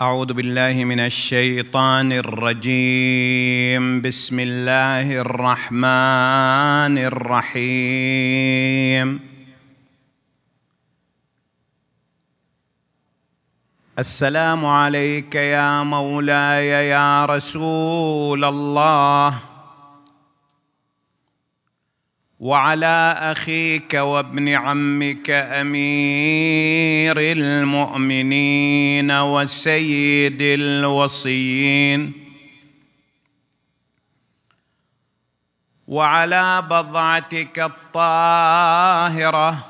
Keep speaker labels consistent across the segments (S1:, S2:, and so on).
S1: أعوذ بالله من الشيطان الرجيم بسم الله الرحمن الرحيم السلام عليك يا مولاي يا رسول الله وعلى اخيك وابن عمك امير المؤمنين وسيد الوصيين وعلى بضعتك الطاهره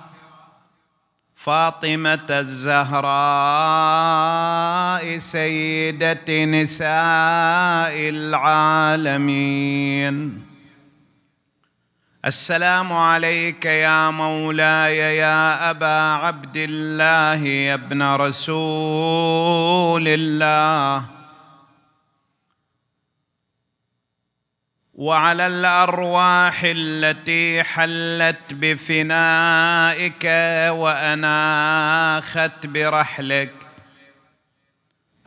S1: فاطمه الزهراء سيده نساء العالمين السلام عليك يا مولاي يا ابا عبد الله يا ابن رسول الله وعلى الارواح التي حلت بفنائك واناخت برحلك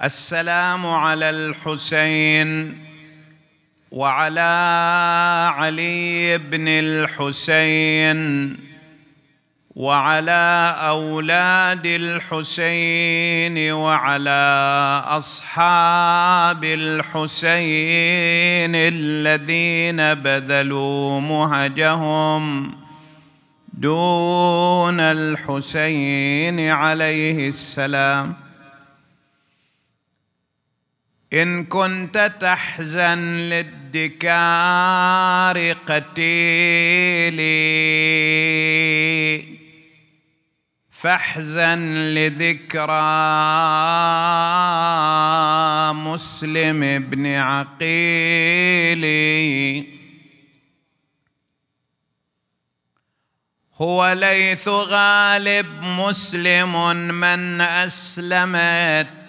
S1: السلام على الحسين وعلى علي بن الحسين وعلى اولاد الحسين وعلى اصحاب الحسين الذين بذلوا مهجهم دون الحسين عليه السلام إن كنت تحزن للدكار قتيلي فاحزن لذكرى مسلم بن عقيلي هو ليث غالب مسلم من أسلمت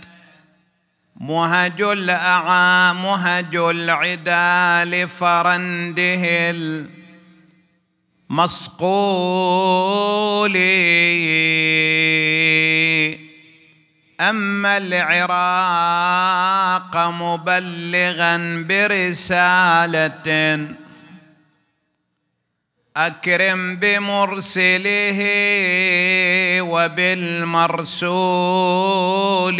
S1: مهج الأعى مهج العدال لفرنده المصقول أما العراق مبلغا برسالة اكرم بمرسله وبالمرسول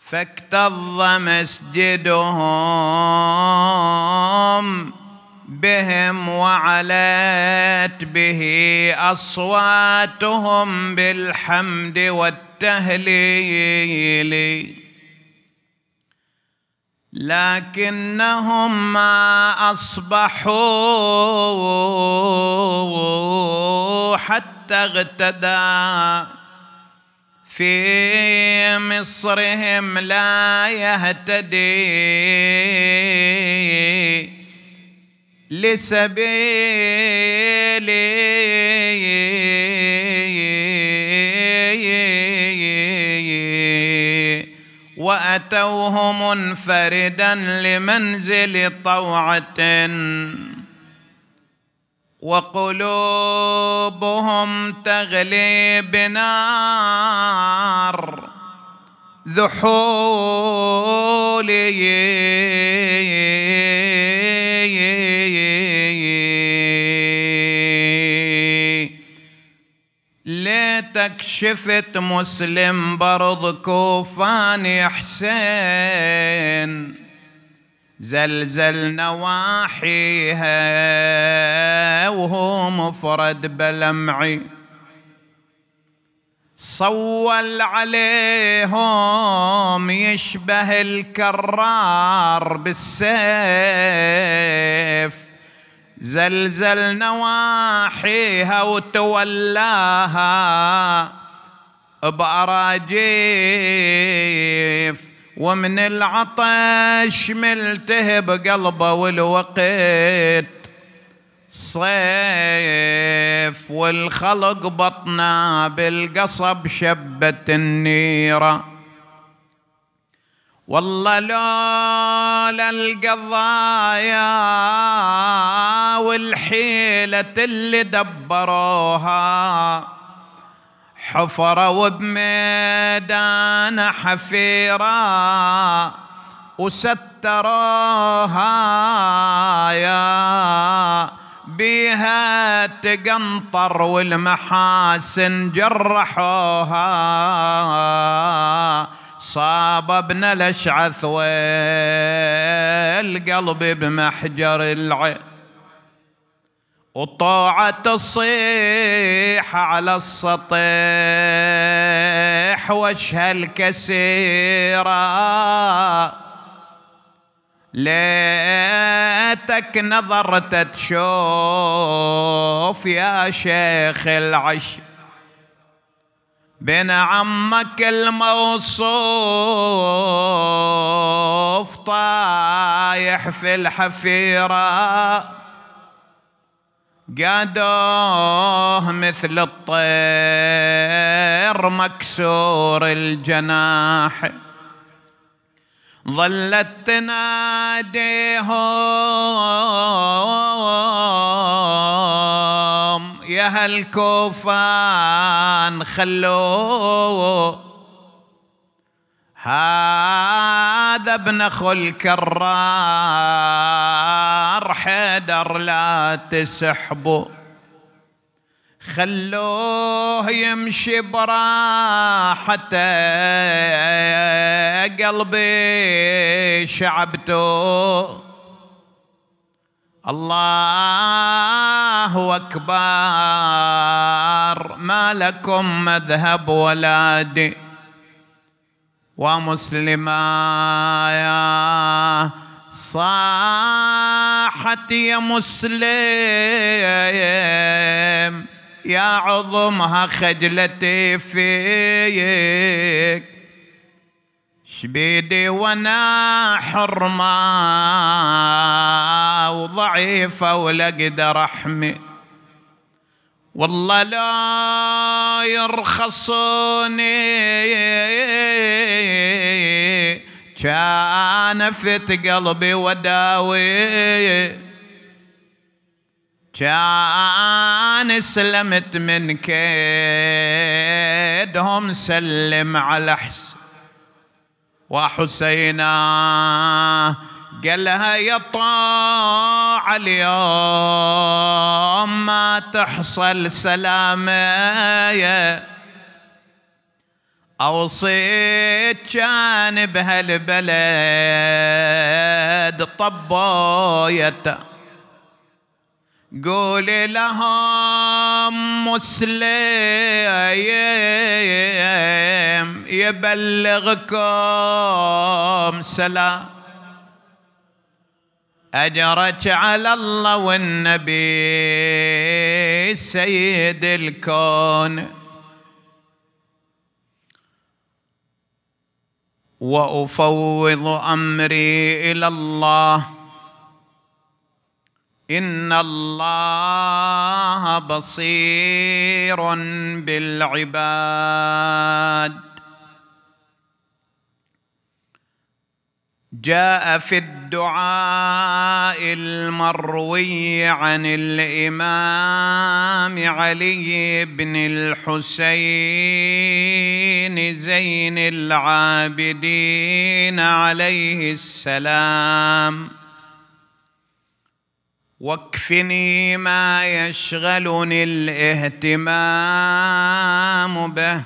S1: فاكتظ مسجدهم بهم وعلت به اصواتهم بالحمد والتهليل لكنهم ما اصبحوا حتى اغتدى في مصرهم لا يهتدي لسبيلي أتوه منفردا لمنزل طوعة وقلوبهم تغلي بنار ذحوله لك شفت مسلم برض كوفان حسين زلزل نواحيها وهو مفرد بلمعي صول عليهم يشبه الكرار بالسيف زلزل نواحيها وتولاها بأراجيف ومن العطش ملته بقلبه والوقت صيف والخلق بطنا بالقصب شبت النيره والله لولا القضايا والحيلة اللي دبروها حفروا بميدان حفيرة وستروها يا بيها تقنطر والمحاسن جرحوها صاب ابن الاشعث والقلب بمحجر العين وطوعة الصيح على السطح وشها الكسيرة ليتك نظرت تشوف يا شيخ العشق بين عمك الموصوف طايح في الحفيرة قادوه مثل الطير مكسور الجناح ظلت تناديهم يا هالكوفان خلو هذا ابن اخو الكرار حيدر لا تسحبه خلوه يمشي براحته قلبي شعبته الله أكبر ما لكم مذهب ولا دين ومسلما صاحت يا مسلم يا عظمها خجلتي فيك شبيدي وانا حرمة وضعيفة ولا اقدر احمي والله لا يرخصوني كان فت قلبي وداوي كان سلمت من كيدهم سلم على حسين وحسينا قال لها يا طاع اليوم ما تحصل سلامة أوصيت كان بهالبلد طبايته قولي لهم مسلم يبلغكم سلام أجرت على الله والنبي سيد الكون وأفوض أمري إلى الله ان الله بصير بالعباد جاء في الدعاء المروي عن الامام علي بن الحسين زين العابدين عليه السلام واكفني ما يشغلني الاهتمام به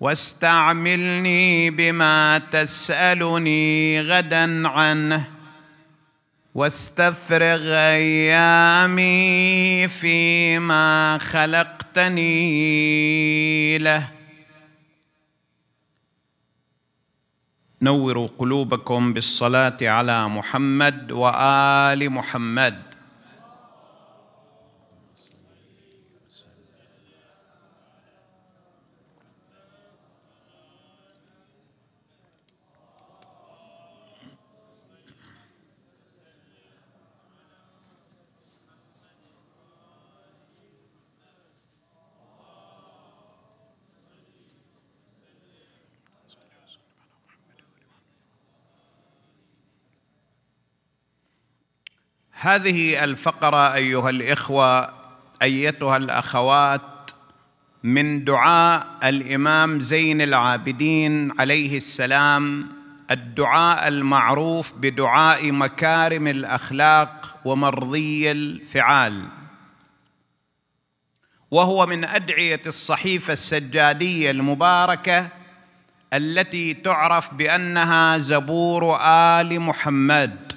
S1: واستعملني بما تسالني غدا عنه واستفرغ ايامي فيما خلقتني له نوروا قلوبكم بالصلاه على محمد وال محمد هذه الفقره ايها الاخوه ايتها الاخوات من دعاء الامام زين العابدين عليه السلام الدعاء المعروف بدعاء مكارم الاخلاق ومرضي الفعال وهو من ادعيه الصحيفه السجاديه المباركه التي تعرف بانها زبور ال محمد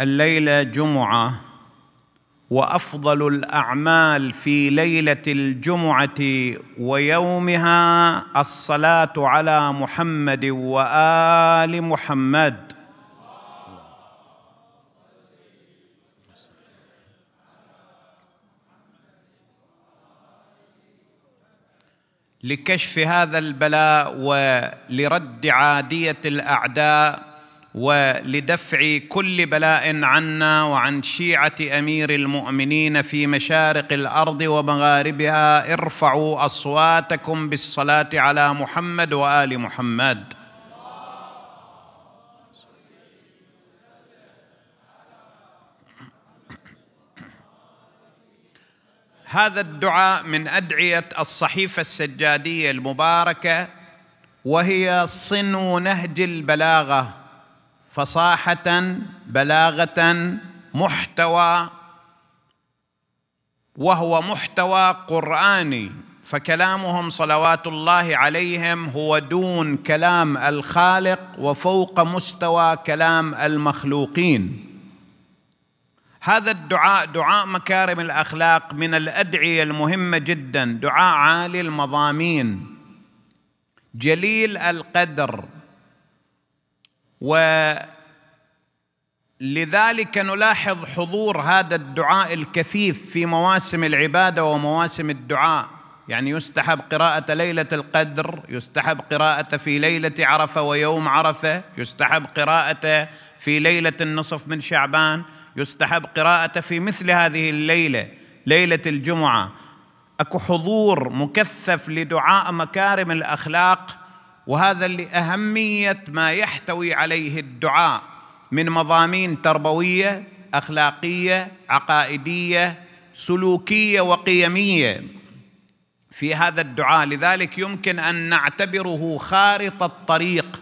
S1: الليله جمعه وافضل الاعمال في ليله الجمعه ويومها الصلاه على محمد وال محمد لكشف هذا البلاء ولرد عاديه الاعداء ولدفع كل بلاء عنا وعن شيعه امير المؤمنين في مشارق الارض ومغاربها ارفعوا اصواتكم بالصلاه على محمد وال محمد هذا الدعاء من ادعيه الصحيفه السجاديه المباركه وهي صنو نهج البلاغه فصاحه بلاغه محتوى وهو محتوى قراني فكلامهم صلوات الله عليهم هو دون كلام الخالق وفوق مستوى كلام المخلوقين هذا الدعاء دعاء مكارم الاخلاق من الادعيه المهمه جدا دعاء عالي المضامين جليل القدر ولذلك نلاحظ حضور هذا الدعاء الكثيف في مواسم العباده ومواسم الدعاء يعني يستحب قراءة ليلة القدر، يستحب قراءة في ليلة عرفة ويوم عرفة، يستحب قراءة في ليلة النصف من شعبان، يستحب قراءة في مثل هذه الليلة، ليلة الجمعة. اكو حضور مكثف لدعاء مكارم الاخلاق وهذا لاهميه ما يحتوي عليه الدعاء من مضامين تربويه اخلاقيه عقائديه سلوكيه وقيميه في هذا الدعاء لذلك يمكن ان نعتبره خارطه الطريق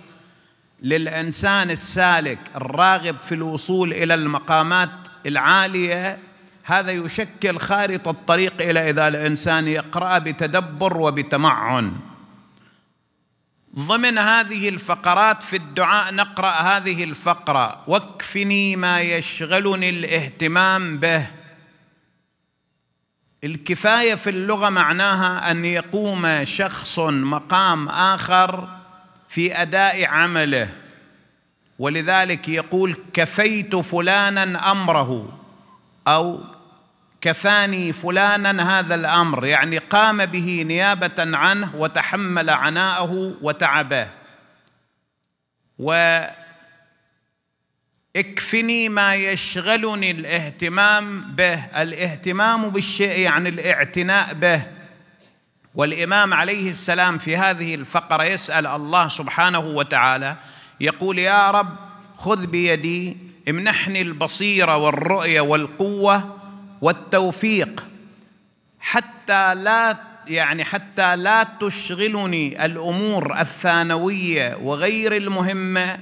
S1: للانسان السالك الراغب في الوصول الى المقامات العاليه هذا يشكل خارطه الطريق الى اذا الانسان يقرا بتدبر وبتمعن ضمن هذه الفقرات في الدعاء نقرا هذه الفقره واكفني ما يشغلني الاهتمام به الكفايه في اللغه معناها ان يقوم شخص مقام اخر في اداء عمله ولذلك يقول كفيت فلانا امره او كفاني فلانا هذا الامر يعني قام به نيابه عنه وتحمل عناءه وتعبه واكفني ما يشغلني الاهتمام به الاهتمام بالشيء يعني الاعتناء به والامام عليه السلام في هذه الفقره يسال الله سبحانه وتعالى يقول يا رب خذ بيدي امنحني البصيره والرؤيه والقوه والتوفيق حتى لا يعني حتى لا تشغلني الامور الثانويه وغير المهمه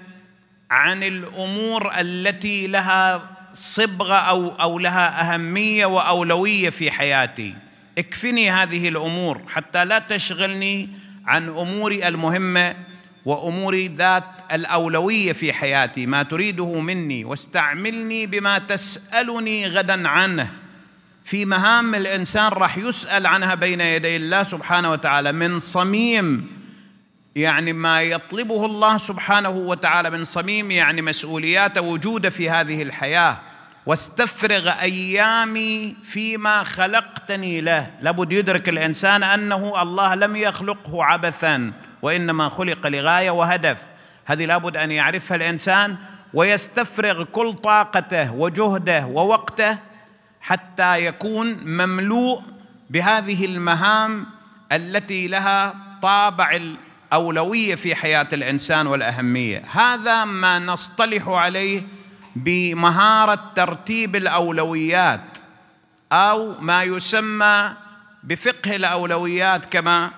S1: عن الامور التي لها صبغه او او لها اهميه واولويه في حياتي اكفني هذه الامور حتى لا تشغلني عن اموري المهمه واموري ذات الاولويه في حياتي ما تريده مني واستعملني بما تسالني غدا عنه في مهام الانسان راح يسال عنها بين يدي الله سبحانه وتعالى من صميم يعني ما يطلبه الله سبحانه وتعالى من صميم يعني مسؤوليات وجوده في هذه الحياه واستفرغ ايامي فيما خلقتني له لابد يدرك الانسان انه الله لم يخلقه عبثا وانما خلق لغايه وهدف هذه لابد ان يعرفها الانسان ويستفرغ كل طاقته وجهده ووقته حتى يكون مملوء بهذه المهام التي لها طابع الأولوية في حياة الإنسان والأهمية هذا ما نصطلح عليه بمهارة ترتيب الأولويات أو ما يسمى بفقه الأولويات كما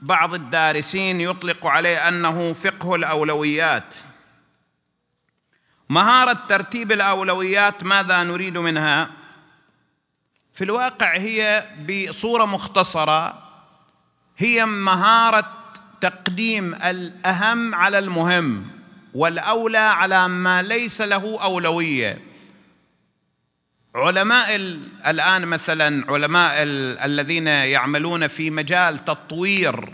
S1: بعض الدارسين يطلق عليه أنه فقه الأولويات مهارة ترتيب الأولويات ماذا نريد منها؟ في الواقع هي بصوره مختصره هي مهاره تقديم الاهم على المهم والاولى على ما ليس له اولويه علماء الان مثلا علماء الذين يعملون في مجال تطوير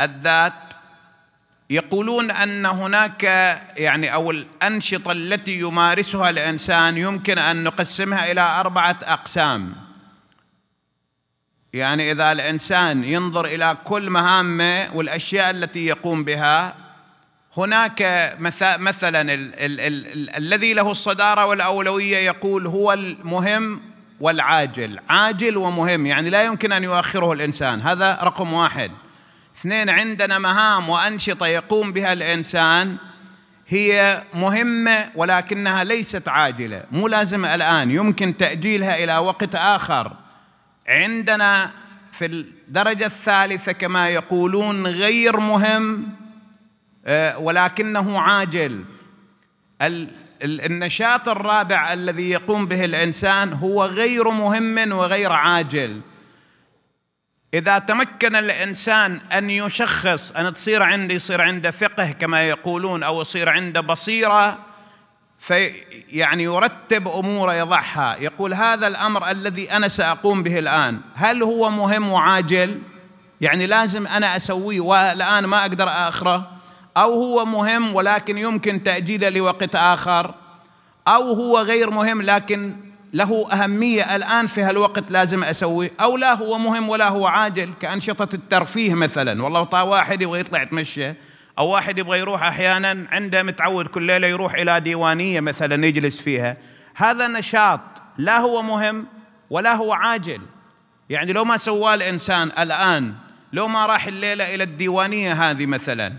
S1: الذات يقولون ان هناك يعني او الانشطه التي يمارسها الانسان يمكن ان نقسمها الى اربعه اقسام يعني اذا الانسان ينظر الى كل مهامه والاشياء التي يقوم بها هناك مثلا ال ال ال الذي له الصداره والاولويه يقول هو المهم والعاجل عاجل ومهم يعني لا يمكن ان يؤخره الانسان هذا رقم واحد اثنين عندنا مهام وانشطه يقوم بها الانسان هي مهمه ولكنها ليست عاجله مو لازم الان يمكن تاجيلها الى وقت اخر عندنا في الدرجة الثالثة كما يقولون غير مهم آه، ولكنه عاجل النشاط الرابع الذي يقوم به الانسان هو غير مهم وغير عاجل اذا تمكن الانسان ان يشخص ان تصير عندي يصير عنده فقه كما يقولون او يصير عنده بصيره فيعني في يرتب اموره يضعها يقول هذا الامر الذي انا ساقوم به الان هل هو مهم وعاجل يعني لازم انا اسويه والان ما اقدر اخره او هو مهم ولكن يمكن تاجيله لوقت اخر او هو غير مهم لكن له اهميه الان في هالوقت لازم اسويه او لا هو مهم ولا هو عاجل كانشطه الترفيه مثلا والله طا واحد يبغى يطلع يتمشى او واحد يبغى يروح احيانا عنده متعود كل ليله يروح الى ديوانيه مثلا يجلس فيها هذا نشاط لا هو مهم ولا هو عاجل يعني لو ما سواه الانسان الان لو ما راح الليله الى الديوانيه هذه مثلا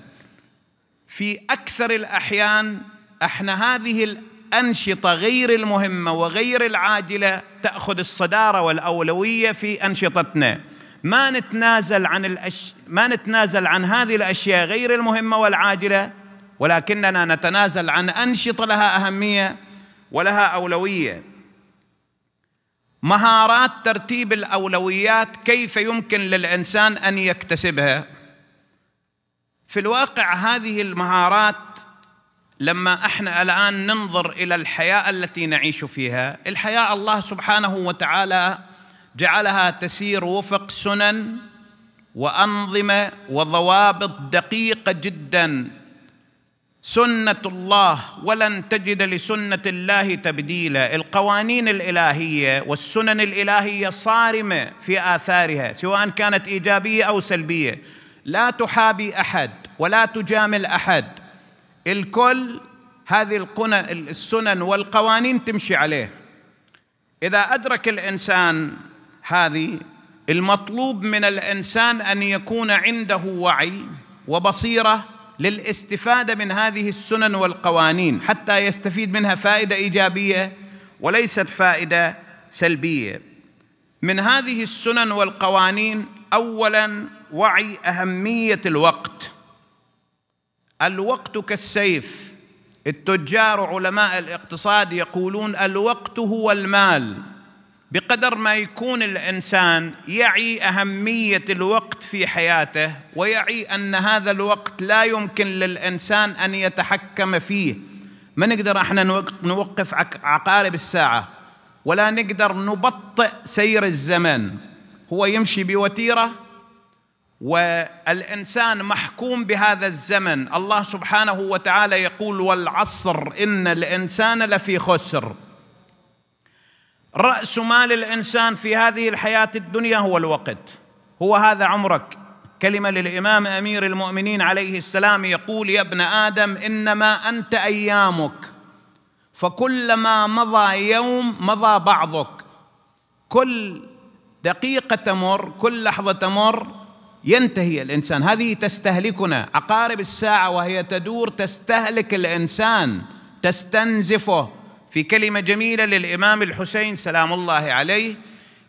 S1: في اكثر الاحيان احنا هذه الانشطه غير المهمه وغير العاجله تاخذ الصداره والاولويه في انشطتنا ما نتنازل عن الأش... ما نتنازل عن هذه الاشياء غير المهمه والعاجله ولكننا نتنازل عن انشطه لها اهميه ولها اولويه مهارات ترتيب الاولويات كيف يمكن للانسان ان يكتسبها في الواقع هذه المهارات لما احنا الان ننظر الى الحياه التي نعيش فيها الحياه الله سبحانه وتعالى جعلها تسير وفق سنن وانظمه وضوابط دقيقه جدا سنه الله ولن تجد لسنه الله تبديلا القوانين الالهيه والسنن الالهيه صارمه في اثارها سواء كانت ايجابيه او سلبيه لا تحابي احد ولا تجامل احد الكل هذه السنن والقوانين تمشي عليه اذا ادرك الانسان هذه المطلوب من الانسان ان يكون عنده وعي وبصيره للاستفاده من هذه السنن والقوانين حتى يستفيد منها فائده ايجابيه وليست فائده سلبيه من هذه السنن والقوانين اولا وعي اهميه الوقت الوقت كالسيف التجار علماء الاقتصاد يقولون الوقت هو المال بقدر ما يكون الانسان يعي اهميه الوقت في حياته ويعي ان هذا الوقت لا يمكن للانسان ان يتحكم فيه ما نقدر احنا نوقف عقارب الساعه ولا نقدر نبطئ سير الزمن هو يمشي بوتيره والانسان محكوم بهذا الزمن الله سبحانه وتعالى يقول والعصر ان الانسان لفي خسر راس مال الانسان في هذه الحياه الدنيا هو الوقت هو هذا عمرك كلمه للامام امير المؤمنين عليه السلام يقول يا ابن ادم انما انت ايامك فكلما مضى يوم مضى بعضك كل دقيقه تمر كل لحظه تمر ينتهي الانسان هذه تستهلكنا عقارب الساعه وهي تدور تستهلك الانسان تستنزفه في كلمة جميلة للإمام الحسين سلام الله عليه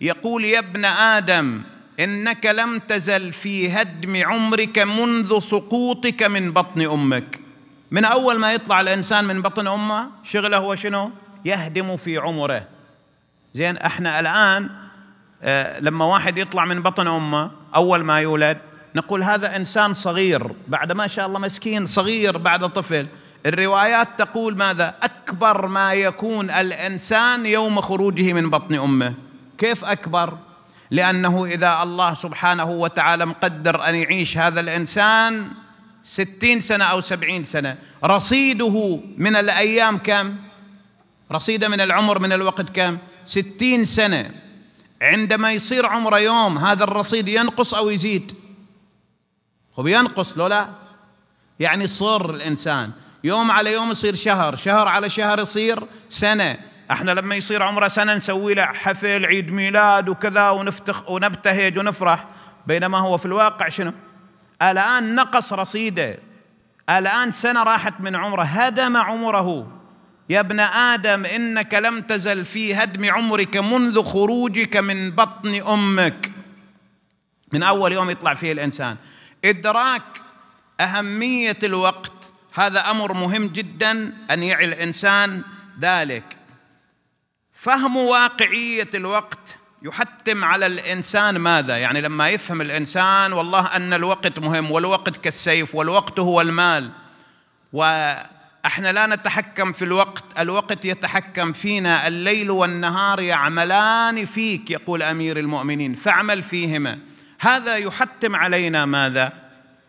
S1: يقول يا ابن آدم إنك لم تزل في هدم عمرك منذ سقوطك من بطن أمك من أول ما يطلع الإنسان من بطن أمه شغله هو شنو؟ يهدم في عمره زين احنا الآن آه، لما واحد يطلع من بطن أمه أول ما يولد نقول هذا إنسان صغير بعد ما شاء الله مسكين صغير بعد طفل الروايات تقول ماذا اكبر ما يكون الانسان يوم خروجه من بطن امه كيف اكبر لانه اذا الله سبحانه وتعالى مقدر ان يعيش هذا الانسان ستين سنه او سبعين سنه رصيده من الايام كم رصيده من العمر من الوقت كم ستين سنه عندما يصير عمره يوم هذا الرصيد ينقص او يزيد هو ينقص لو لا يعني صر الانسان يوم على يوم يصير شهر شهر على شهر يصير سنة احنا لما يصير عمره سنة نسوي له حفل عيد ميلاد وكذا ونفتخ ونبتهج ونفرح بينما هو في الواقع شنو الآن نقص رصيده الآن سنة راحت من عمره هدم عمره يا ابن آدم إنك لم تزل في هدم عمرك منذ خروجك من بطن أمك من أول يوم يطلع فيه الإنسان إدراك أهمية الوقت هذا امر مهم جدا ان يعي الانسان ذلك فهم واقعيه الوقت يحتم على الانسان ماذا يعني لما يفهم الانسان والله ان الوقت مهم والوقت كالسيف والوقت هو المال واحنا لا نتحكم في الوقت الوقت يتحكم فينا الليل والنهار يعملان فيك يقول امير المؤمنين فاعمل فيهما هذا يحتم علينا ماذا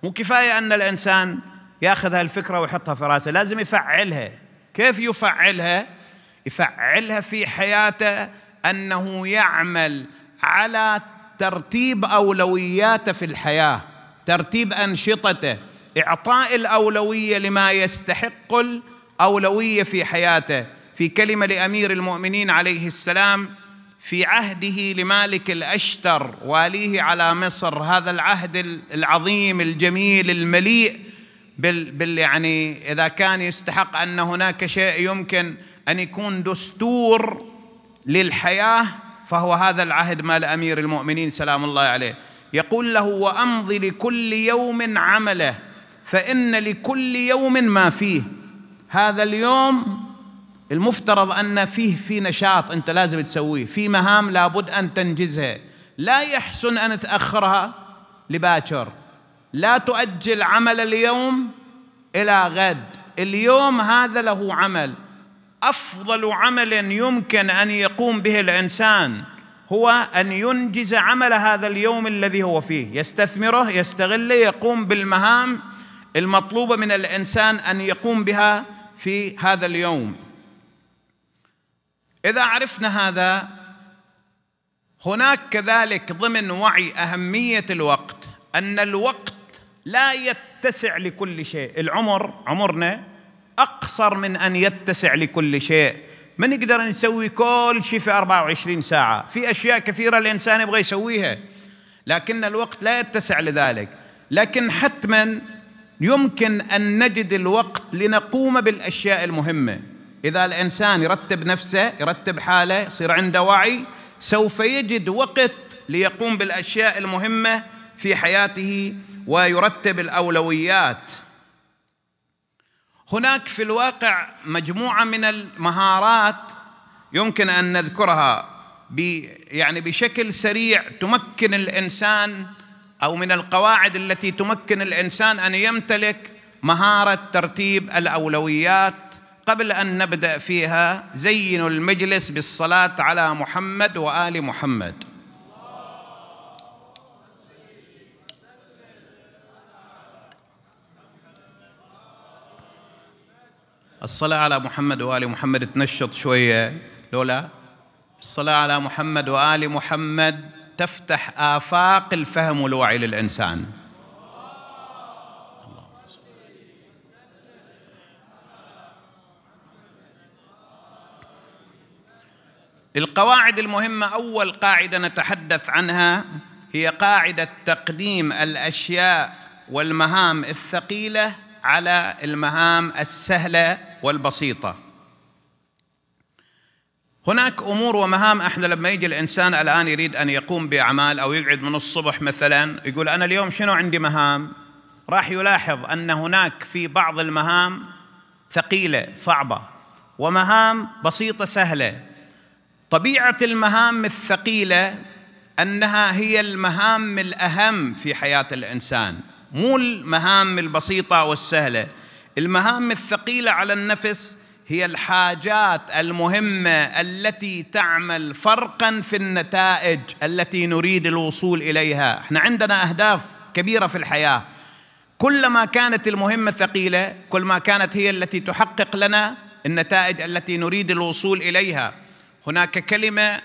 S1: مو كفايه ان الانسان ياخذ هالفكره ويحطها في راسه لازم يفعلها كيف يفعلها يفعلها في حياته انه يعمل على ترتيب اولوياته في الحياه ترتيب انشطته اعطاء الاولويه لما يستحق الاولويه في حياته في كلمه لامير المؤمنين عليه السلام في عهده لمالك الاشتر واليه على مصر هذا العهد العظيم الجميل المليء بال, بال يعني إذا كان يستحق أن هناك شيء يمكن أن يكون دستور للحياة فهو هذا العهد مال أمير المؤمنين سلام الله عليه يقول له وأمضي لكل يوم عمله فإن لكل يوم ما فيه هذا اليوم المفترض أن فيه في نشاط أنت لازم تسويه في مهام لابد أن تنجزها لا يحسن أن تأخرها لباكر لا تؤجل عمل اليوم الى غد اليوم هذا له عمل افضل عمل يمكن ان يقوم به الانسان هو ان ينجز عمل هذا اليوم الذي هو فيه يستثمره يستغله يقوم بالمهام المطلوبه من الانسان ان يقوم بها في هذا اليوم اذا عرفنا هذا هناك كذلك ضمن وعي اهميه الوقت ان الوقت لا يتسع لكل شيء العمر عمرنا أقصر من أن يتسع لكل شيء ما نقدر نسوي كل شيء في 24 ساعة في أشياء كثيرة الإنسان يبغى يسويها لكن الوقت لا يتسع لذلك لكن حتما يمكن أن نجد الوقت لنقوم بالأشياء المهمة إذا الإنسان يرتب نفسه يرتب حاله يصير عنده وعي سوف يجد وقت ليقوم بالأشياء المهمة في حياته ويرتب الاولويات هناك في الواقع مجموعه من المهارات يمكن ان نذكرها يعني بشكل سريع تمكن الانسان او من القواعد التي تمكن الانسان ان يمتلك مهاره ترتيب الاولويات قبل ان نبدا فيها زينوا المجلس بالصلاه على محمد وال محمد الصلاة على محمد وآل محمد تنشط شوية لولا الصلاة على محمد وآل محمد تفتح آفاق الفهم والوعي للإنسان القواعد المهمة أول قاعدة نتحدث عنها هي قاعدة تقديم الأشياء والمهام الثقيلة على المهام السهله والبسيطه هناك امور ومهام احنا لما يجي الانسان الان يريد ان يقوم باعمال او يقعد من الصبح مثلا يقول انا اليوم شنو عندي مهام راح يلاحظ ان هناك في بعض المهام ثقيله صعبه ومهام بسيطه سهله طبيعه المهام الثقيله انها هي المهام الاهم في حياه الانسان مو المهام البسيطه والسهله المهام الثقيله على النفس هي الحاجات المهمه التي تعمل فرقا في النتائج التي نريد الوصول اليها احنا عندنا اهداف كبيره في الحياه كلما كانت المهمه ثقيله كل ما كانت هي التي تحقق لنا النتائج التي نريد الوصول اليها هناك كلمه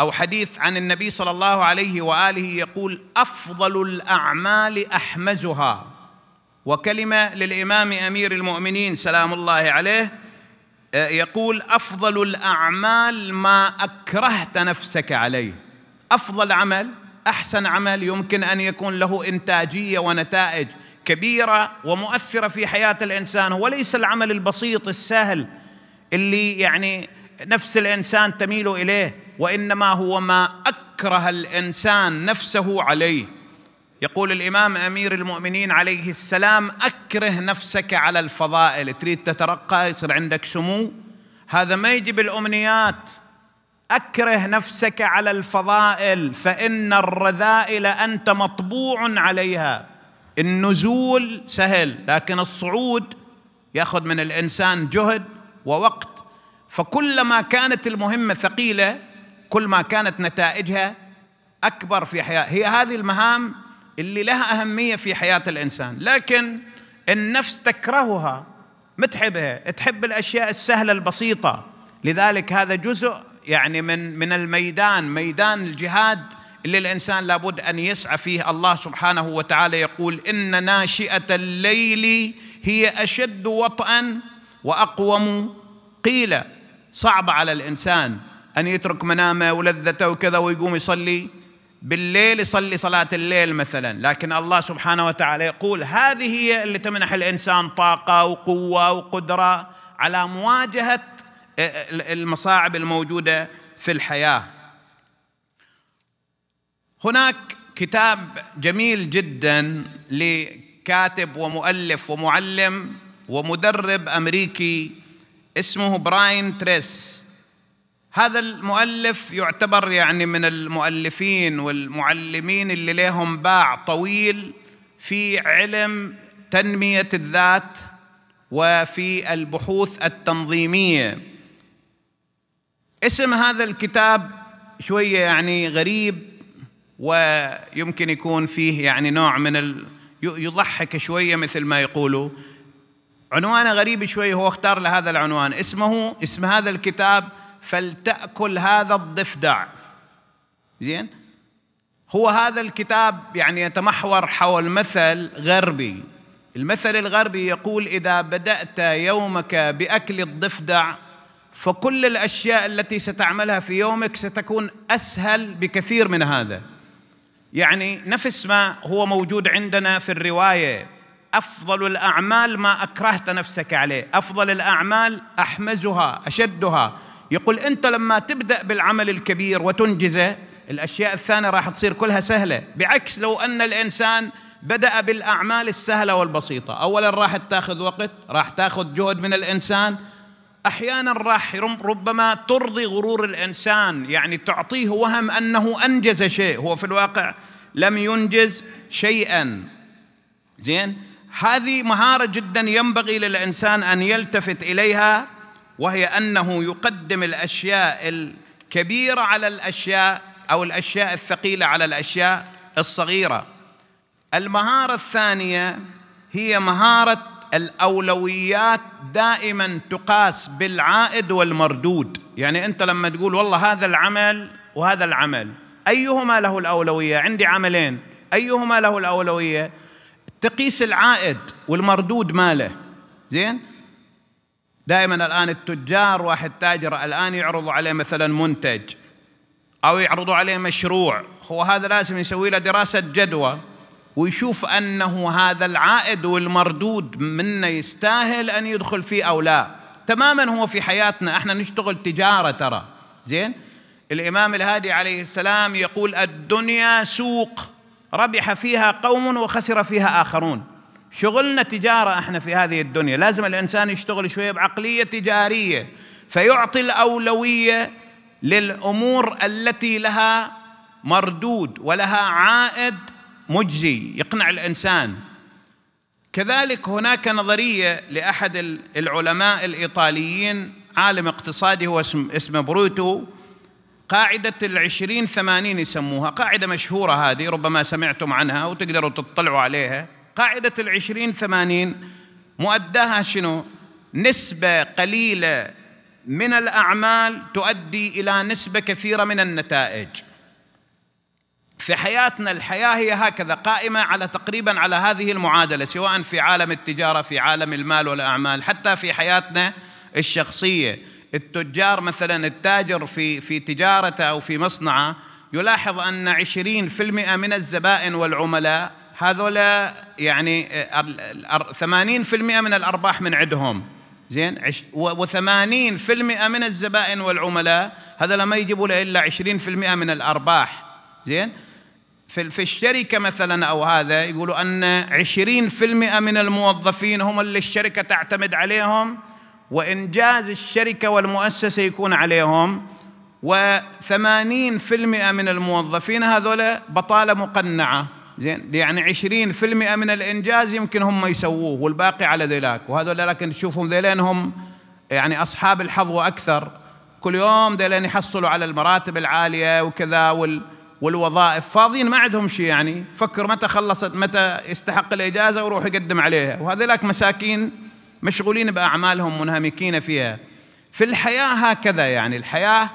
S1: او حديث عن النبي صلى الله عليه واله يقول افضل الاعمال احمزها وكلمه للامام امير المؤمنين سلام الله عليه يقول افضل الاعمال ما اكرهت نفسك عليه افضل عمل احسن عمل يمكن ان يكون له انتاجيه ونتائج كبيره ومؤثره في حياه الانسان وليس العمل البسيط السهل اللي يعني نفس الانسان تميل اليه وانما هو ما اكره الانسان نفسه عليه يقول الامام امير المؤمنين عليه السلام اكره نفسك على الفضائل تريد تترقى يصير عندك سمو هذا ما يجي بالامنيات اكره نفسك على الفضائل فان الرذائل انت مطبوع عليها النزول سهل لكن الصعود ياخذ من الانسان جهد ووقت فكلما كانت المهمة ثقيلة كل ما كانت نتائجها أكبر في حياة هي هذه المهام اللي لها أهمية في حياة الإنسان لكن النفس تكرهها متحبها تحب الأشياء السهلة البسيطة لذلك هذا جزء يعني من من الميدان ميدان الجهاد اللي الإنسان لابد أن يسعى فيه الله سبحانه وتعالى يقول إن ناشئة الليل هي أشد وطئا وأقوم قيلا صعبة على الإنسان أن يترك منامه ولذته وكذا ويقوم يصلي بالليل يصلي صلاة الليل مثلا لكن الله سبحانه وتعالى يقول هذه هي اللي تمنح الإنسان طاقة وقوة وقدرة على مواجهة المصاعب الموجودة في الحياة هناك كتاب جميل جدا لكاتب ومؤلف ومعلم ومدرب أمريكي اسمه براين تريس هذا المؤلف يعتبر يعني من المؤلفين والمعلمين اللي لهم باع طويل في علم تنميه الذات وفي البحوث التنظيميه اسم هذا الكتاب شويه يعني غريب ويمكن يكون فيه يعني نوع من ال... يضحك شويه مثل ما يقولوا عنوانه غريب شوي هو اختار لهذا العنوان اسمه اسم هذا الكتاب فلتأكل هذا الضفدع زين هو هذا الكتاب يعني يتمحور حول مثل غربي المثل الغربي يقول إذا بدأت يومك بأكل الضفدع فكل الأشياء التي ستعملها في يومك ستكون أسهل بكثير من هذا يعني نفس ما هو موجود عندنا في الرواية افضل الاعمال ما اكرهت نفسك عليه افضل الاعمال احمزها اشدها يقول انت لما تبدا بالعمل الكبير وتنجزه الاشياء الثانيه راح تصير كلها سهله بعكس لو ان الانسان بدا بالاعمال السهله والبسيطه اولا راح تاخذ وقت راح تاخذ جهد من الانسان احيانا راح ربما ترضي غرور الانسان يعني تعطيه وهم انه انجز شيء هو في الواقع لم ينجز شيئا زين هذه مهارة جدا ينبغي للإنسان أن يلتفت إليها وهي أنه يقدم الأشياء الكبيرة على الأشياء أو الأشياء الثقيلة على الأشياء الصغيرة المهارة الثانية هي مهارة الأولويات دائما تقاس بالعائد والمردود يعني أنت لما تقول والله هذا العمل وهذا العمل أيهما له الأولوية عندي عملين أيهما له الأولوية تقيس العائد والمردود ماله زين دائما الان التجار واحد تاجر الان يعرضوا عليه مثلا منتج او يعرضوا عليه مشروع هو هذا لازم يسوي له دراسه جدوى ويشوف انه هذا العائد والمردود منه يستاهل ان يدخل فيه او لا تماما هو في حياتنا احنا نشتغل تجاره ترى زين الامام الهادي عليه السلام يقول الدنيا سوق ربح فيها قوم وخسر فيها آخرون شغلنا تجارة احنا في هذه الدنيا لازم الإنسان يشتغل شوية بعقلية تجارية فيعطي الأولوية للأمور التي لها مردود ولها عائد مجزي يقنع الإنسان كذلك هناك نظرية لأحد العلماء الإيطاليين عالم اقتصادي هو اسمه بروتو قاعدة العشرين ثمانين يسموها قاعدة مشهورة هذه ربما سمعتم عنها وتقدروا تطلعوا عليها قاعدة العشرين ثمانين مؤداها شنو نسبة قليلة من الأعمال تؤدي إلى نسبة كثيرة من النتائج في حياتنا الحياة هي هكذا قائمة على تقريبا على هذه المعادلة سواء في عالم التجارة في عالم المال والأعمال حتى في حياتنا الشخصية التجار مثلا التاجر في في تجارته او في مصنعه يلاحظ ان 20% من الزبائن والعملاء هذولا يعني 80% من الارباح من عندهم زين و80% من الزبائن والعملاء هذا ما يجيبوا له الا 20% من الارباح زين في في الشركه مثلا او هذا يقولوا ان 20% من الموظفين هم اللي الشركه تعتمد عليهم وإنجاز الشركة والمؤسسة يكون عليهم وثمانين في المئة من الموظفين هذول بطالة مقنعة زين يعني عشرين في المئة من الإنجاز يمكن هم يسووه والباقي على ذيلاك وهذول لكن تشوفهم ذيلين هم يعني أصحاب الحظ أكثر كل يوم ذيلين يحصلوا على المراتب العالية وكذا وال والوظائف فاضيين ما عندهم شيء يعني فكر متى خلصت متى يستحق الإجازة وروح يقدم عليها لك مساكين مشغولين باعمالهم منهمكين فيها في الحياه هكذا يعني الحياه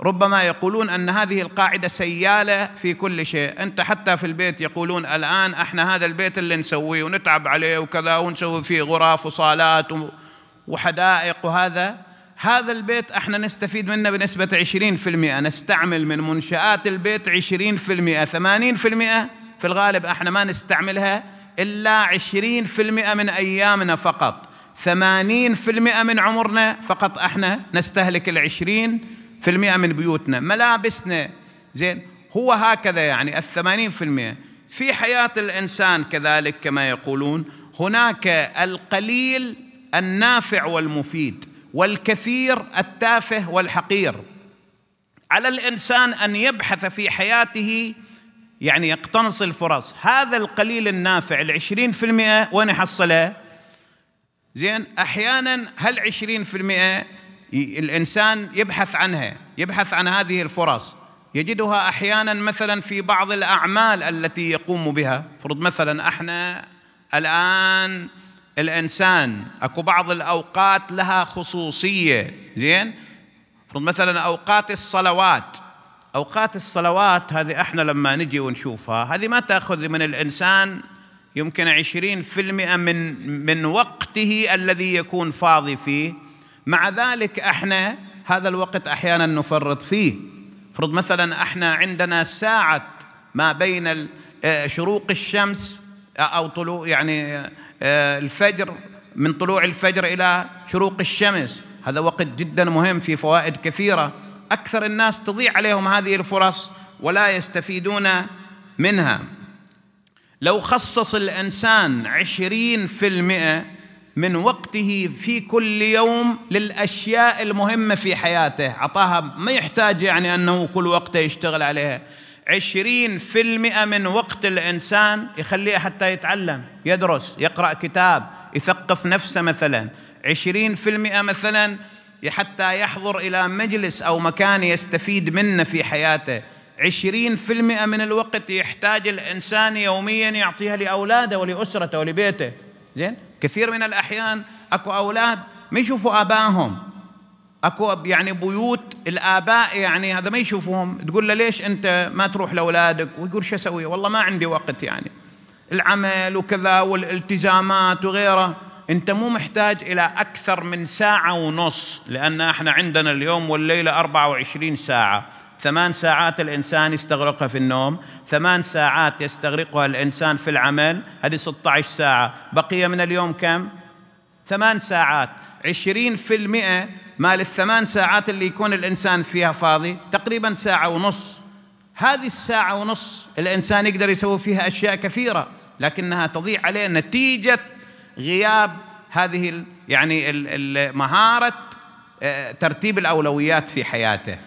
S1: ربما يقولون ان هذه القاعده سياله في كل شيء، انت حتى في البيت يقولون الان احنا هذا البيت اللي نسويه ونتعب عليه وكذا ونسوي فيه غرف وصالات وحدائق وهذا هذا البيت احنا نستفيد منه بنسبه 20% نستعمل من منشات البيت 20% 80% في الغالب احنا ما نستعملها الا 20% من ايامنا فقط ثمانين في المئة من عمرنا فقط احنا نستهلك العشرين في المئة من بيوتنا ملابسنا زين هو هكذا يعني الثمانين في المئة في حياة الإنسان كذلك كما يقولون هناك القليل النافع والمفيد والكثير التافه والحقير على الإنسان أن يبحث في حياته يعني يقتنص الفرص هذا القليل النافع العشرين في المئة وين يحصله زين أحيانا هل 20% الإنسان يبحث عنها يبحث عن هذه الفرص يجدها أحيانا مثلا في بعض الأعمال التي يقوم بها فرض مثلا احنا الآن الإنسان أكو بعض الأوقات لها خصوصية زين فرض مثلا أوقات الصلوات أوقات الصلوات هذه احنا لما نجي ونشوفها هذه ما تأخذ من الإنسان يمكن عشرين في المئة من, من وقته الذي يكون فاضي فيه مع ذلك احنا هذا الوقت احيانا نفرط فيه فرض مثلا احنا عندنا ساعة ما بين آه، شروق الشمس آه، او طلوع يعني آه، الفجر من طلوع الفجر الى شروق الشمس هذا وقت جدا مهم في فوائد كثيرة أكثر الناس تضيع عليهم هذه الفرص ولا يستفيدون منها لو خصص الإنسان عشرين في المئة من وقته في كل يوم للأشياء المهمة في حياته عطاها ما يحتاج يعني أنه كل وقته يشتغل عليها عشرين في المئة من وقت الإنسان يخليه حتى يتعلم يدرس يقرأ كتاب يثقف نفسه مثلا عشرين في المئة مثلا حتى يحضر إلى مجلس أو مكان يستفيد منه في حياته عشرين في المئة من الوقت يحتاج الإنسان يوميا يعطيها لأولاده ولأسرته ولبيته زين كثير من الأحيان أكو أولاد ما يشوفوا آبائهم أكو يعني بيوت الآباء يعني هذا ما يشوفوهم تقول له ليش أنت ما تروح لأولادك ويقول شو أسوي والله ما عندي وقت يعني العمل وكذا والالتزامات وغيره انت مو محتاج الى اكثر من ساعه ونص لان احنا عندنا اليوم والليله 24 ساعه ثمان ساعات الإنسان يستغرقها في النوم ثمان ساعات يستغرقها الإنسان في العمل هذه 16 ساعة بقي من اليوم كم؟ ثمان ساعات عشرين في المئة مال الثمان ساعات اللي يكون الإنسان فيها فاضي تقريبا ساعة ونص هذه الساعة ونص الإنسان يقدر يسوي فيها أشياء كثيرة لكنها تضيع عليه نتيجة غياب هذه يعني مهارة آه، ترتيب الأولويات في حياته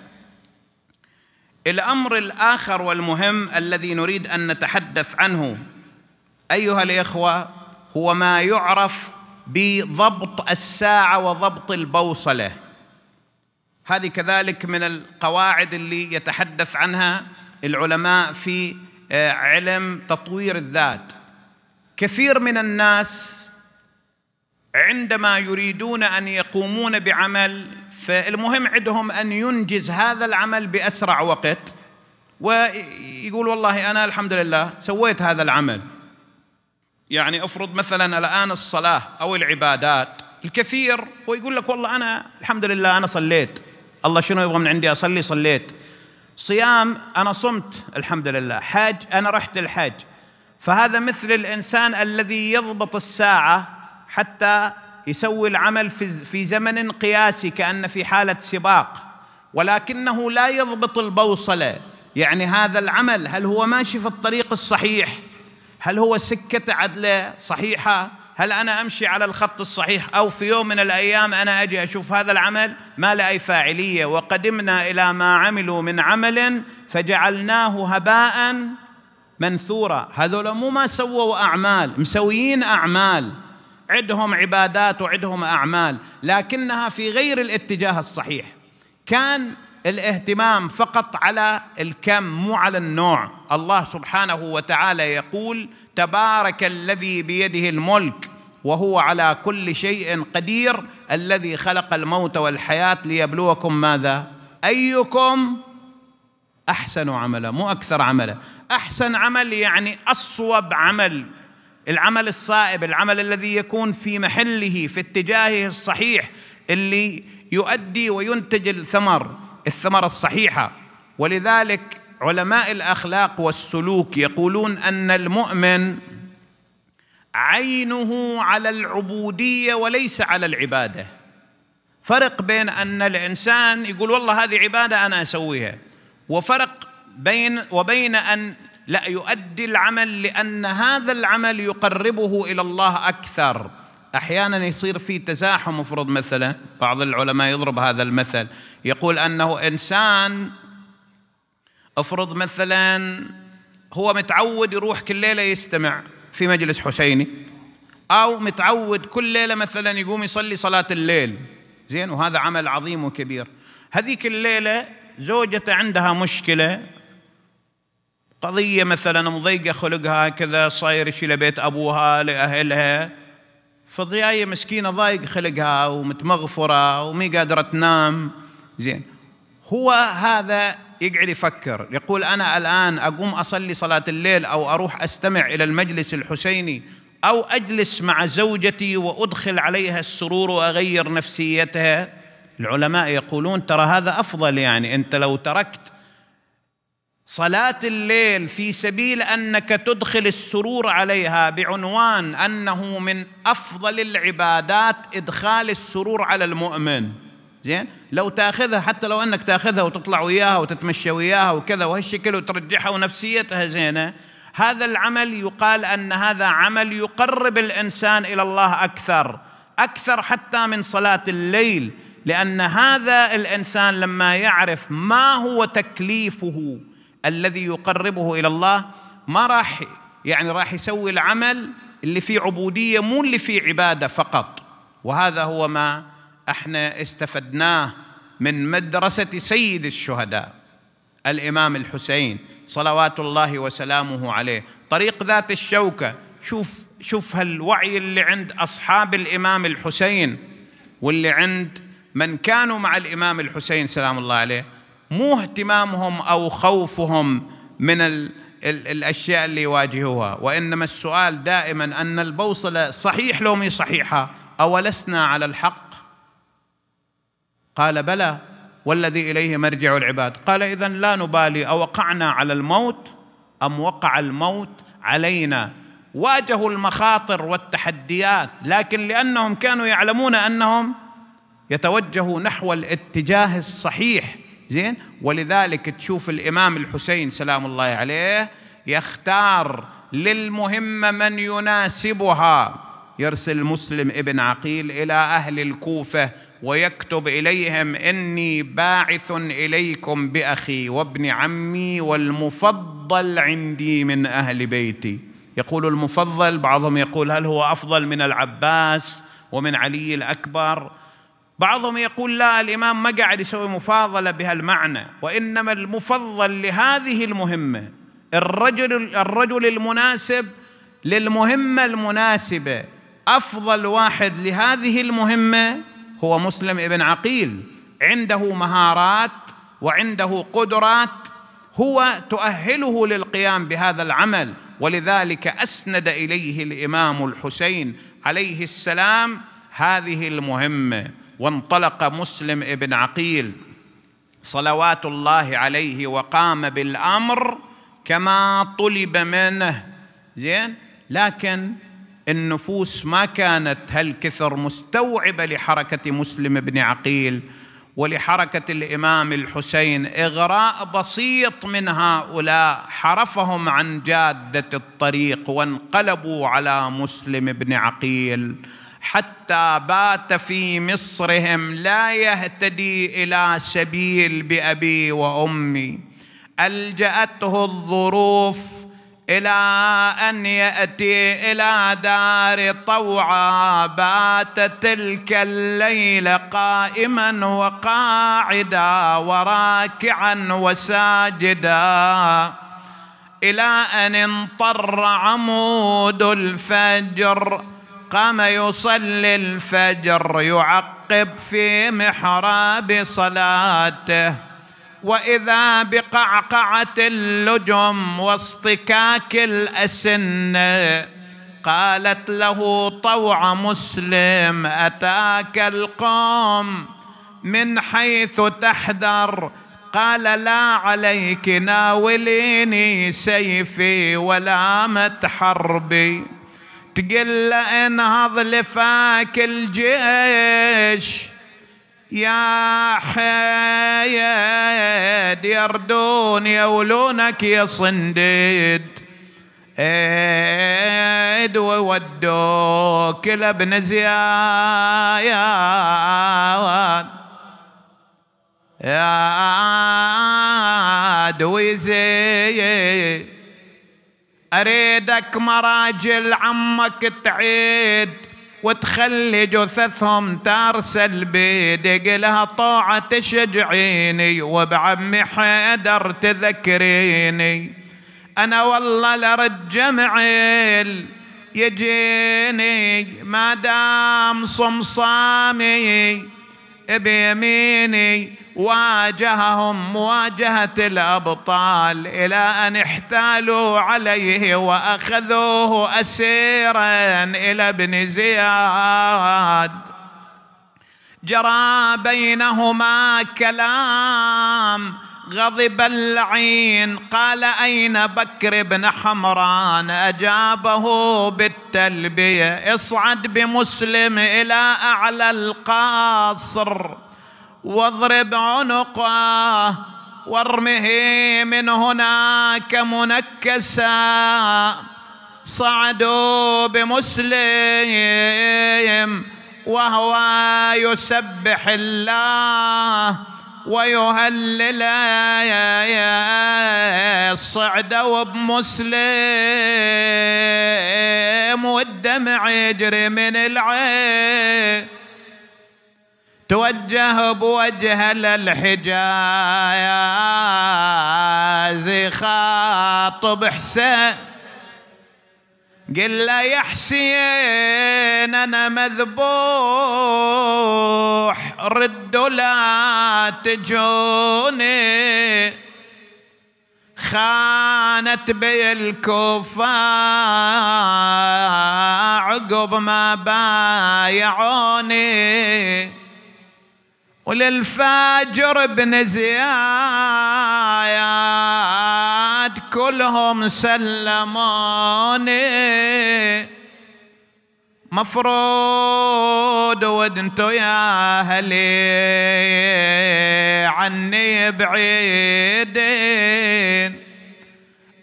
S1: الامر الاخر والمهم الذي نريد ان نتحدث عنه ايها الاخوه هو ما يعرف بضبط الساعه وضبط البوصله هذه كذلك من القواعد اللي يتحدث عنها العلماء في آه، علم تطوير الذات كثير من الناس عندما يريدون ان يقومون بعمل فالمهم عندهم أن ينجز هذا العمل بأسرع وقت ويقول والله أنا الحمد لله سويت هذا العمل يعني افرض مثلا الان الصلاه او العبادات الكثير هو يقول لك والله انا الحمد لله انا صليت الله شنو يبغى من عندي اصلي صليت صيام انا صمت الحمد لله حج انا رحت الحج فهذا مثل الانسان الذي يضبط الساعه حتى يسوي العمل في زمن قياسي كأن في حالة سباق ولكنه لا يضبط البوصلة يعني هذا العمل هل هو ماشي في الطريق الصحيح هل هو سكة عدلة صحيحة هل أنا أمشي على الخط الصحيح أو في يوم من الأيام أنا أجي أشوف هذا العمل ما له أي فاعلية وقدمنا إلى ما عملوا من عمل فجعلناه هباء منثورا هذول مو ما سووا أعمال مسويين أعمال عندهم عبادات وعندهم اعمال لكنها في غير الاتجاه الصحيح كان الاهتمام فقط على الكم مو على النوع الله سبحانه وتعالى يقول تبارك الذي بيده الملك وهو على كل شيء قدير الذي خلق الموت والحياه ليبلوكم ماذا ايكم احسن عملا مو اكثر عملا احسن عمل يعني اصوب عمل العمل الصائب العمل الذي يكون في محله في اتجاهه الصحيح اللي يؤدي وينتج الثمر الثمرة الصحيحة ولذلك علماء الأخلاق والسلوك يقولون أن المؤمن عينه على العبودية وليس على العبادة فرق بين أن الإنسان يقول والله هذه عبادة أنا أسويها وفرق بين وبين أن لا يؤدي العمل لان هذا العمل يقربه الى الله اكثر احيانا يصير في تزاحم مفروض مثلا بعض العلماء يضرب هذا المثل يقول انه انسان افرض مثلا هو متعود يروح كل ليله يستمع في مجلس حسيني او متعود كل ليله مثلا يقوم يصلي صلاه الليل زين وهذا عمل عظيم وكبير هذيك الليله زوجته عندها مشكله قضية مثلا مضيقة خلقها كذا صاير شي لبيت أبوها لأهلها فضياية مسكينة ضايق خلقها ومتمغفرة ومي قادرة تنام زين هو هذا يقعد يفكر يقول أنا الآن أقوم أصلي صلاة الليل أو أروح أستمع إلى المجلس الحسيني أو أجلس مع زوجتي وأدخل عليها السرور وأغير نفسيتها العلماء يقولون ترى هذا أفضل يعني أنت لو تركت صلاه الليل في سبيل انك تدخل السرور عليها بعنوان انه من افضل العبادات ادخال السرور على المؤمن زين لو تاخذها حتى لو انك تاخذها وتطلع وياها وتتمشى وياها وكذا وهالشكل وترجعها ونفسيتها زينه هذا العمل يقال ان هذا عمل يقرب الانسان الى الله اكثر اكثر حتى من صلاه الليل لان هذا الانسان لما يعرف ما هو تكليفه الذي يقربه الى الله ما راح يعني راح يسوي العمل اللي فيه عبوديه مو اللي فيه عباده فقط وهذا هو ما احنا استفدناه من مدرسه سيد الشهداء الامام الحسين صلوات الله وسلامه عليه طريق ذات الشوكه شوف شوف هالوعي اللي عند اصحاب الامام الحسين واللي عند من كانوا مع الامام الحسين سلام الله عليه مو اهتمامهم او خوفهم من ال ال الاشياء اللي يواجهوها وانما السؤال دائما ان البوصله صحيح لو مي صحيحه اولسنا على الحق قال بلى والذي اليه مرجع العباد قال اذا لا نبالي اوقعنا على الموت ام وقع الموت علينا واجهوا المخاطر والتحديات لكن لانهم كانوا يعلمون انهم يتوجهوا نحو الاتجاه الصحيح زين ولذلك تشوف الامام الحسين سلام الله عليه يختار للمهمه من يناسبها يرسل مسلم ابن عقيل الى اهل الكوفه ويكتب اليهم اني باعث اليكم باخي وابن عمي والمفضل عندي من اهل بيتي يقول المفضل بعضهم يقول هل هو افضل من العباس ومن علي الاكبر بعضهم يقول لا الامام ما قاعد يسوي مفاضله بهالمعنى وانما المفضل لهذه المهمه الرجل الرجل المناسب للمهمه المناسبه افضل واحد لهذه المهمه هو مسلم ابن عقيل عنده مهارات وعنده قدرات هو تؤهله للقيام بهذا العمل ولذلك اسند اليه الامام الحسين عليه السلام هذه المهمه وانطلق مسلم ابن عقيل صلوات الله عليه وقام بالامر كما طلب منه زين لكن النفوس ما كانت هالكثر مستوعبه لحركه مسلم بن عقيل ولحركه الامام الحسين اغراء بسيط من هؤلاء حرفهم عن جاده الطريق وانقلبوا على مسلم بن عقيل حتى بات في مصرهم لا يهتدي الى سبيل بابي وامي الجاته الظروف الى ان ياتي الى دار طوعا بات تلك الليله قائما وقاعدا وراكعا وساجدا الى ان انطر عمود الفجر قام يصلي الفجر يعقب في محراب صلاته واذا بقعقعه اللجم واصطكاك الاسنه قالت له طوع مسلم اتاك القوم من حيث تحذر قال لا عليك ناوليني سيفي ولامت حربي تقل له انهض لفاك الجيش يا حيد يردون يولونك يا صنديد ايد وودوك لابن زياد يا ويزيد اريدك مراجل عمك تعيد وتخلي جثثهم ترسل بيدك لها طاعة تشجعيني وبعمي حيدر تذكريني أنا والله لرد جمعيل يجيني ما دام صمصامي بيميني واجههم مواجهه الابطال الى ان احتالوا عليه واخذوه اسيرا الى ابن زياد جرى بينهما كلام غضب اللعين قال أين بكر بن حمران أجابه بالتلبية اصعد بمسلم إلى أعلى القاصر واضرب عنقه وارمه من هناك منكسا صعدوا بمسلم وهو يسبح الله ويهلل صعدوا بمسلم والدمع يجري من العين توجه بوجه للحجاز خاطب حسين قل له يا حسين انا مذبوح ردوا لا تجوني خانت بي الكوفة عقب ما بايعوني وللفاجر بن زياد كلهم سلموني مفروض ودنتو يا أهلي عني بعيدين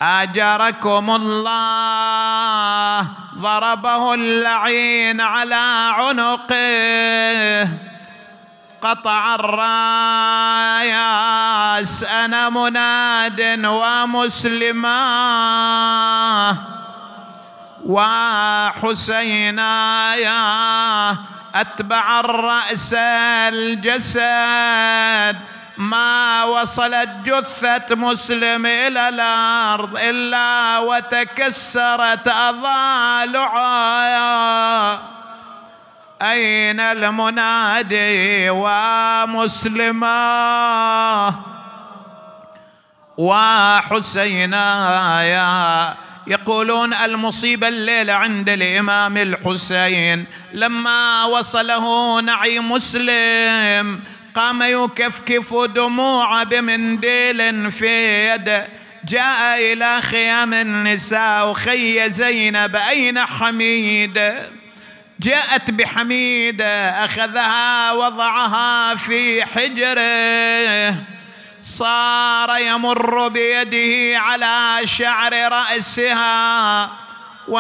S1: اجركم الله ضربه اللعين على عنقه قطع الراياس أنا مناد ومسلما وحسينايا أتبع الرأس الجسد ما وصلت جثة مسلم إلى الأرض إلا وتكسرت أضالعها أين المنادي ومسلما وحسينا يا يقولون المصيبة الليلة عند الإمام الحسين لما وصله نعي مسلم قام يكفكف دموع بمنديل في يده جاء إلى خيام النساء وخي زينب أين حميده جاءت بحميده اخذها وضعها في حجره صار يمر بيده على شعر راسها وناصيتها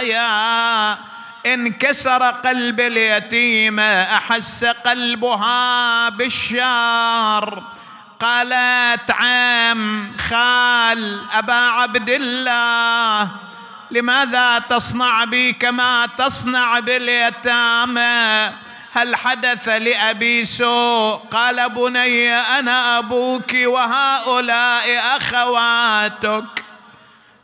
S1: يا انكسر قلب اليتيمه احس قلبها بالشار قالت عم خال ابا عبد الله لماذا تصنع بي كما تصنع باليتامى هل حدث لأبي سوء قال بني أنا أبوك وهؤلاء أخواتك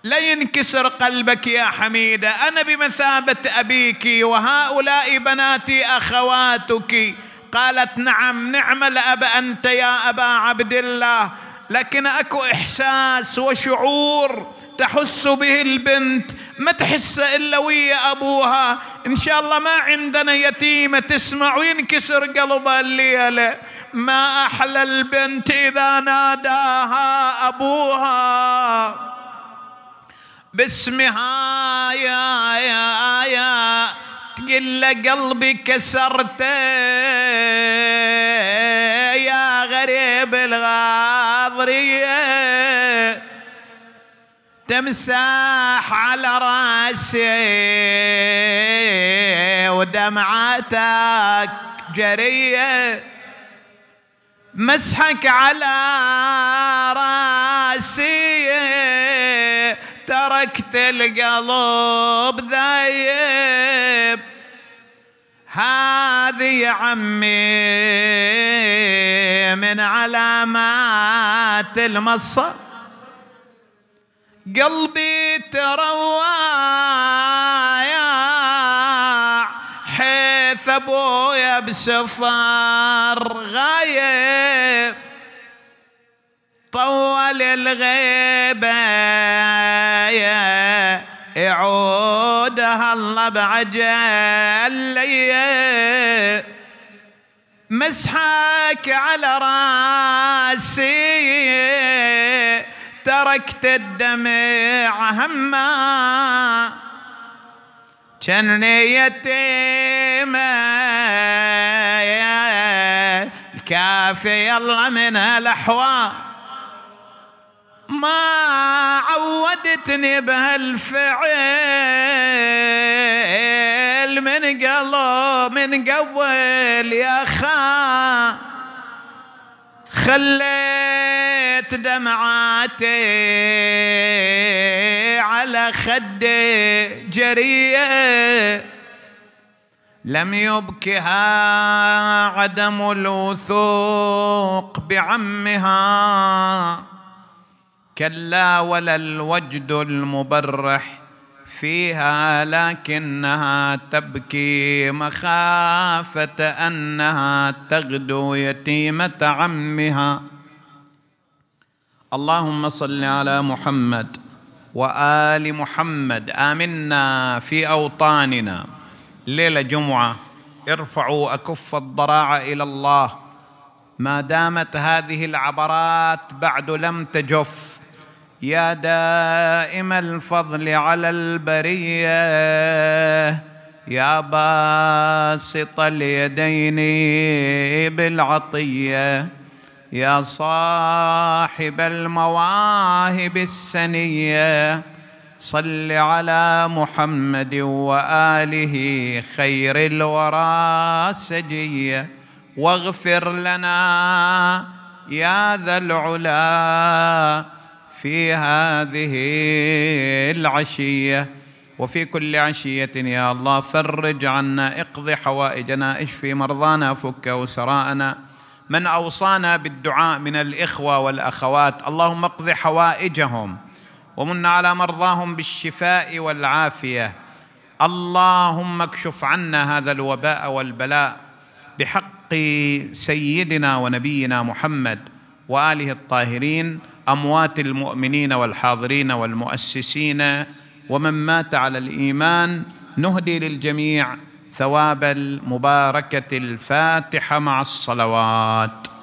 S1: لا ينكسر قلبك يا حميدة أنا بمثابة أبيك وهؤلاء بناتي أخواتك قالت نعم نعم الأب أنت يا أبا عبد الله لكن أكو إحساس وشعور تحس به البنت ما تحس إلا ويا أبوها إن شاء الله ما عندنا يتيمة تسمع وينكسر قلبها الليلة ما أحلى البنت إذا ناداها أبوها باسمها يا يا يا تقل قلبي كسرته يا غريب الغاضريه تمساح على راسي ودمعاتك جرية مسحك على راسي تركت القلب ذايب هذه يا عمي من علامات المصر قلبي تروى حيث ابويا بسفر غايب طول الغيبة يعودها الله بعجل مسحك على راسي وقت الدمع هما كان يتيمة الكافي الله من الأحوال ما عودتني بهالفعل من قلب من قبل يا خال خليت دمعاتي على خدي جريه لم يبكها عدم الوثوق بعمها كلا ولا الوجد المبرح فيها لكنها تبكي مخافه انها تغدو يتيمه عمها اللهم صل على محمد وال محمد امنا في اوطاننا ليله جمعه ارفعوا اكف الضراع الى الله ما دامت هذه العبرات بعد لم تجف يا دائم الفضل على البريه يا باسط اليدين بالعطيه يا صاحب المواهب السنيه صل على محمد واله خير الورى سجيه واغفر لنا يا ذا العلا في هذه العشيه وفي كل عشيه يا الله فرج عنا اقضي حوائجنا اشفي مرضانا فك اسراءنا من اوصانا بالدعاء من الاخوه والاخوات اللهم اقض حوائجهم ومن على مرضاهم بالشفاء والعافيه اللهم اكشف عنا هذا الوباء والبلاء بحق سيدنا ونبينا محمد واله الطاهرين اموات المؤمنين والحاضرين والمؤسسين ومن مات على الايمان نهدي للجميع ثواب المباركه الفاتحه مع الصلوات